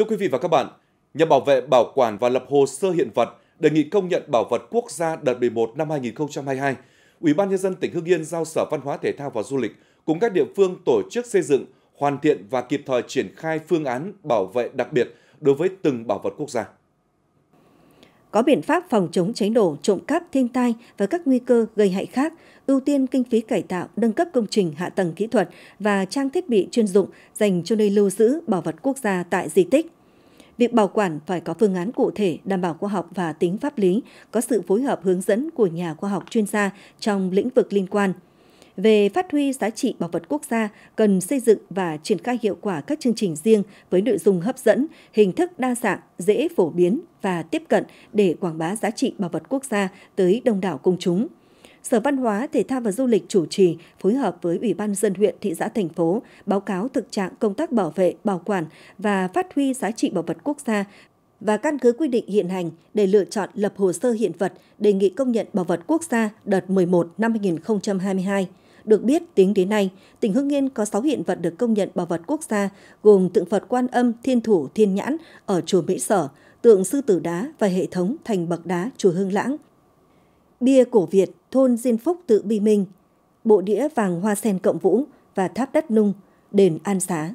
Thưa quý vị và các bạn, nhằm bảo vệ, bảo quản và lập hồ sơ hiện vật, đề nghị công nhận bảo vật quốc gia đợt 11 năm 2022, Ủy ban nhân dân tỉnh Hưng Yên giao Sở Văn hóa Thể thao và Du lịch cùng các địa phương tổ chức xây dựng, hoàn thiện và kịp thời triển khai phương án bảo vệ đặc biệt đối với từng bảo vật quốc gia. Có biện pháp phòng chống cháy nổ, trộm cắp, thiên tai và các nguy cơ gây hại khác, ưu tiên kinh phí cải tạo, nâng cấp công trình hạ tầng kỹ thuật và trang thiết bị chuyên dụng dành cho nơi lưu giữ bảo vật quốc gia tại di tích Việc bảo quản phải có phương án cụ thể, đảm bảo khoa học và tính pháp lý, có sự phối hợp hướng dẫn của nhà khoa học chuyên gia trong lĩnh vực liên quan. Về phát huy giá trị bảo vật quốc gia, cần xây dựng và triển khai hiệu quả các chương trình riêng với nội dung hấp dẫn, hình thức đa dạng, dễ phổ biến và tiếp cận để quảng bá giá trị bảo vật quốc gia tới đông đảo công chúng. Sở Văn hóa, Thể thao và Du lịch chủ trì phối hợp với Ủy ban dân huyện, thị xã, thành phố báo cáo thực trạng công tác bảo vệ, bảo quản và phát huy giá trị bảo vật quốc gia và căn cứ quy định hiện hành để lựa chọn lập hồ sơ hiện vật đề nghị công nhận bảo vật quốc gia đợt 11 năm 2022. Được biết, tính đến nay, tỉnh Hưng Yên có 6 hiện vật được công nhận bảo vật quốc gia, gồm tượng Phật Quan Âm, Thiên Thủ, Thiên Nhãn ở chùa Mỹ Sở, tượng Sư Tử Đá và hệ thống Thành Bậc Đá chùa Hương Lãng. Bia cổ Việt thôn Diên Phúc tự Bi Minh, bộ đĩa vàng hoa sen cộng vũ và tháp đất nung, đền An Xá.